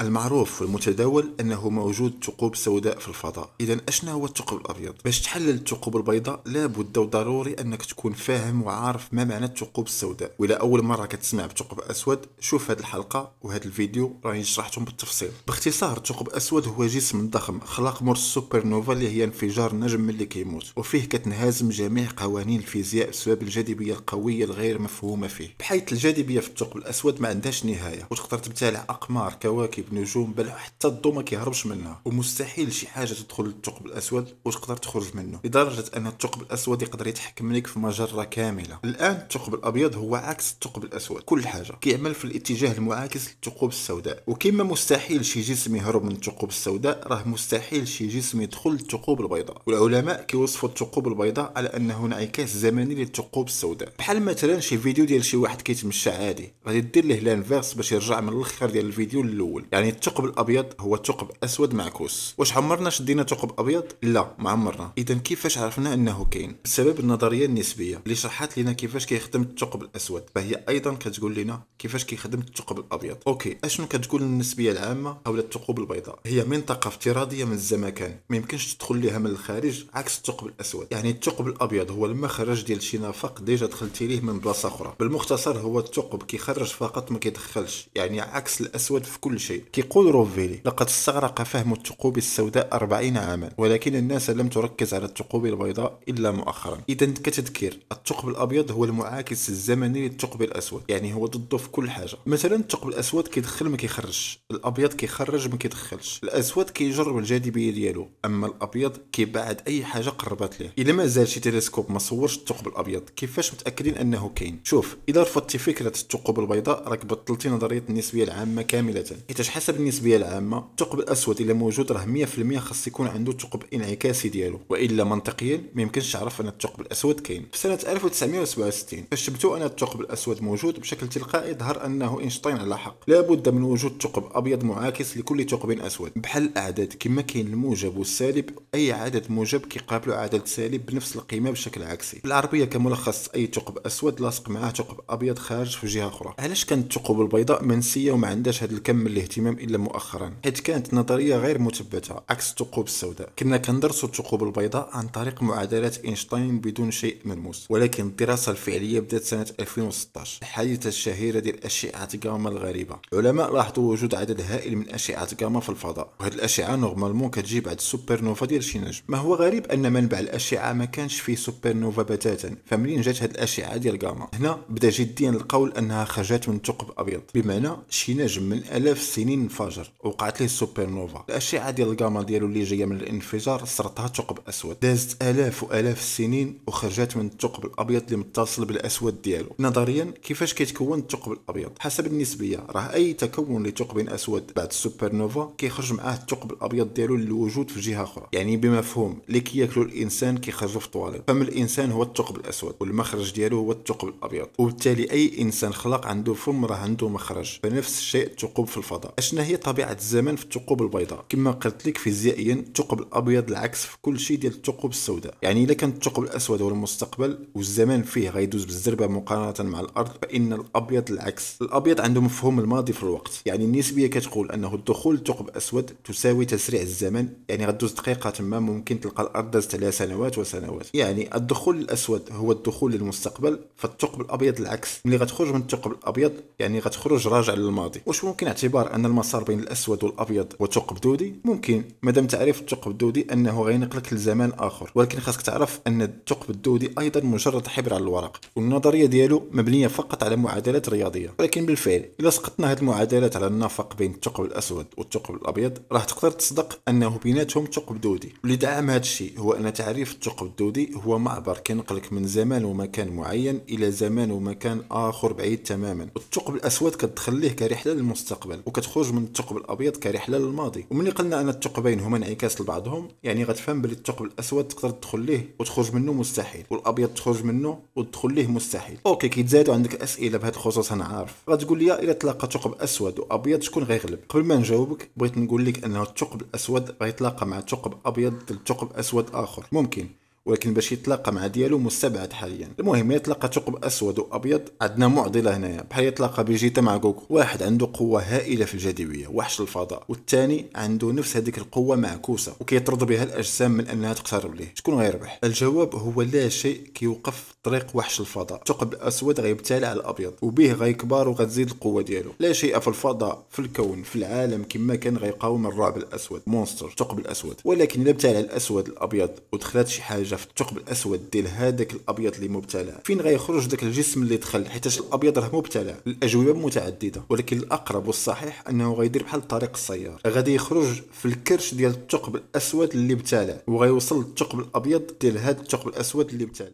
المعروف والمتداول انه موجود ثقوب سوداء في الفضاء اذا اشنا هو الثقب الابيض باش تحلل الثقوب البيضاء لابد وضروري انك تكون فاهم وعارف ما معنى الثقوب السوداء ولا اول مره كتسمع بثقب اسود شوف هذه الحلقه وهذا الفيديو راني شرحتهم بالتفصيل باختصار الثقب الاسود هو جسم ضخم خلق مر السوبر نوفا اللي هي انفجار نجم ملي كيموت وفيه كتنهزم جميع قوانين الفيزياء بسبب الجاذبيه القويه الغير مفهومه فيه بحيث الجاذبيه في الثقب الاسود ما عندهاش نهايه وتقدر تبتلع اقمار كواكب كيجيب نجوم بل حتى الضو ما كيهربش منها ومستحيل شي حاجه تدخل للثقب الاسود وتقدر تخرج منه لدرجه ان الثقب الاسود يقدر يتحكم لك في مجره كامله الان الثقب الابيض هو عكس الثقب الاسود كل حاجه كيعمل في الاتجاه المعاكس للثقوب السوداء وكما مستحيل شي جسم يهرب من الثقوب السوداء راه مستحيل شي جسم يدخل للثقوب البيضاء والعلماء كيوصفوا الثقوب البيضاء على انه انعكاس زمني للثقوب السوداء بحال مثلا شي فيديو ديال شي واحد كيتمشى عادي غادي دير ليه لانفيرس باش يرجع من الاخر ديال الفيديو الاول يعني الثقب الابيض هو ثقب اسود معكوس واش عمرنا شدينا ثقب ابيض لا ما عمرنا اذا كيفاش عرفنا انه كاين بسبب النظريه النسبيه اللي شرحت لنا كيفاش كيخدم الثقب الاسود فهي ايضا كتقول لنا كيفاش كيخدم الثقب الابيض اوكي اشنو كتقول النسبيه العامه حول الثقوب البيضاء هي منطقه افتراضيه من الزمكان ما يمكنش تدخل ليها من الخارج عكس الثقب الاسود يعني الثقب الابيض هو المخرج ديال شي نفق ديجا دخلتي ليه من بلاصه اخرى بالمختصر هو الثقب كيخرج فقط ما كيدخلش يعني عكس الاسود في كل شيء كيقول روفيلي لقد استغرق فهم الثقوب السوداء 40 عاما ولكن الناس لم تركز على الثقوب البيضاء إلا مؤخرا إذا كتذكير الثقب الأبيض هو المعاكس الزمني للثقب الأسود يعني هو ضده في كل حاجة مثلا الثقب الأسود كيدخل ما كيخرجش الأبيض كيخرج ما كيدخلش الأسود كيجرب الجاذبية ديالو أما الأبيض كيبعد أي حاجة قربت ليه إلا ما زال شي تلسكوب ما صورش الثقب الأبيض كيفاش متأكدين أنه كاين شوف إذا رفضتي فكرة الثقوب البيضاء راك بطلتي نظرية النسبية العامة كاملة حيت حسب النسبيه العامه الثقب الاسود الا موجود راه 100% خاص يكون عنده ثقب انعكاسي ديالو والا منطقيا ما يمكنش تعرف ان الثقب الاسود كاين في سنه 1967 كشفتوا ان الثقب الاسود موجود بشكل تلقائي ظهر انه اينشتاين على حق لابد من وجود ثقب ابيض معاكس لكل ثقب اسود بحال الاعداد كما كاين الموجب والسالب اي عدد موجب كيقابلو عدد سالب بنفس القيمه بشكل عكسي بالعربيه كملخص اي ثقب اسود لاصق معاه ثقب ابيض خارج في جهه اخرى علاش كانت الثقوب البيضاء منسيه وما عندهاش هذا الكم من الاهتمام الاهتمام الا مؤخرا حيث كانت نظريه غير مثبته عكس الثقوب السوداء كنا كندرسوا الثقوب البيضاء عن طريق معادلات اينشتاين بدون شيء ملموس ولكن الدراسه الفعليه بدات سنه 2016 الحادثه الشهيره ديال اشعه غاما الغريبه العلماء لاحظوا وجود عدد هائل من اشعه غاما في الفضاء وهذه الاشعه نورمالمون كتجي بعد السوبر نوفا ديال شي نجم ما هو غريب ان منبع الاشعه ما كانش فيه سوبر نوفا بتاتا فمنين جات هذه الاشعه ديال غاما هنا بدا جديا القول انها خرجت من ثقب ابيض بمعنى شي نجم من الاف السنين سنين انفجر وقعت ليه السوبر نوفا الاشعه ديال الغاما ديالو اللي جايه من الانفجار سرطها ثقب اسود دازت الاف والاف السنين وخرجت من الثقب الابيض اللي متصل بالاسود ديالو نظريا كيفاش كيتكون الثقب الابيض حسب النسبيه راه اي تكون لثقب اسود بعد السوبر نوفا كيخرج معاه الثقب الابيض ديالو للوجود في جهه اخرى يعني بمفهوم اللي كياكلوا الانسان كيخرجوا في الطواليط فم الانسان هو الثقب الاسود والمخرج ديالو هو الثقب الابيض وبالتالي اي انسان خلق عنده فم راه عنده مخرج فنفس الشيء الثقوب في الفضاء اشنا هي طبيعه الزمن في الثقوب البيضاء كما قلت لك فيزيائيا الثقب الابيض العكس في كل شيء ديال الثقوب السوداء يعني الا كان الثقب الاسود هو المستقبل والزمان فيه غيدوز بالزربه مقارنه مع الارض فان الابيض العكس الابيض عنده مفهوم الماضي في الوقت يعني النسبيه كتقول انه الدخول الثقب الاسود تساوي تسريع الزمن يعني غدوز دقيقه تما ممكن تلقى الارض دازت عليها سنوات وسنوات يعني الدخول الاسود هو الدخول للمستقبل فالثقب الابيض العكس ملي غتخرج من الثقب الابيض يعني غتخرج راجع للماضي واش ممكن اعتبار ان المسار بين الاسود والابيض وثقب دودي ممكن مادام تعرف الثقب الدودي انه غينقلك لزمان اخر ولكن خاصك تعرف ان الثقب الدودي ايضا مجرد حبر على الورق والنظريه ديالو مبنيه فقط على معادلات رياضيه ولكن بالفعل الا سقطنا هذه المعادلات على النفق بين الثقب الاسود والثقب الابيض راح تقدر تصدق انه بيناتهم ثقب دودي واللي دعم هذا الشيء هو ان تعريف الثقب الدودي هو معبر كينقلك من زمان ومكان معين الى زمان ومكان اخر بعيد تماما والثقب الاسود كتدخل ليه كرحله للمستقبل وكتخرج الخروج من الثقب الابيض كرحله للماضي وملي قلنا ان الثقبين هما انعكاس لبعضهم يعني غتفهم بلي الثقب الاسود تقدر تدخل ليه وتخرج منه مستحيل والابيض تخرج منه وتدخل ليه مستحيل اوكي كيتزادوا عندك اسئله بهذا الخصوص انا عارف غتقول لي الا تلاقى ثقب اسود وابيض شكون غيغلب قبل ما نجاوبك بغيت نقول لك انه الثقب الاسود غيتلاقى مع ثقب ابيض ضد ثقب اسود اخر ممكن ولكن باش يتلاقى مع ديالو مستبعد حاليا المهم يتلاقى ثقب اسود وابيض عندنا معضله هنايا بحال يتلاقى بيجيتا مع جوكو واحد عنده قوه هائله في الجاذبيه وحش الفضاء والثاني عنده نفس هذيك القوه معكوسه وكيطرد بها الاجسام من انها تقترب ليه شكون غيربح الجواب هو لا شيء كيوقف طريق وحش الفضاء الثقب الاسود غيبتلع على الابيض وبه غيكبر وغتزيد القوه ديالو لا شيء في الفضاء في الكون في العالم كما كان غيقاوم الرعب الاسود مونستر الثقب الاسود ولكن الا ابتلع الاسود الابيض ودخلت شي حاجه حاجه في الثقب الاسود ديال هذاك الابيض اللي مبتلع فين غيخرج ذاك الجسم اللي دخل حيت الابيض راه مبتلع الاجوبه متعدده ولكن الاقرب والصحيح انه غيدير بحال طريق السيار غادي يخرج في الكرش ديال الثقب الاسود اللي ابتلع وغيوصل للثقب الابيض ديال هذا الثقب الاسود اللي ابتلع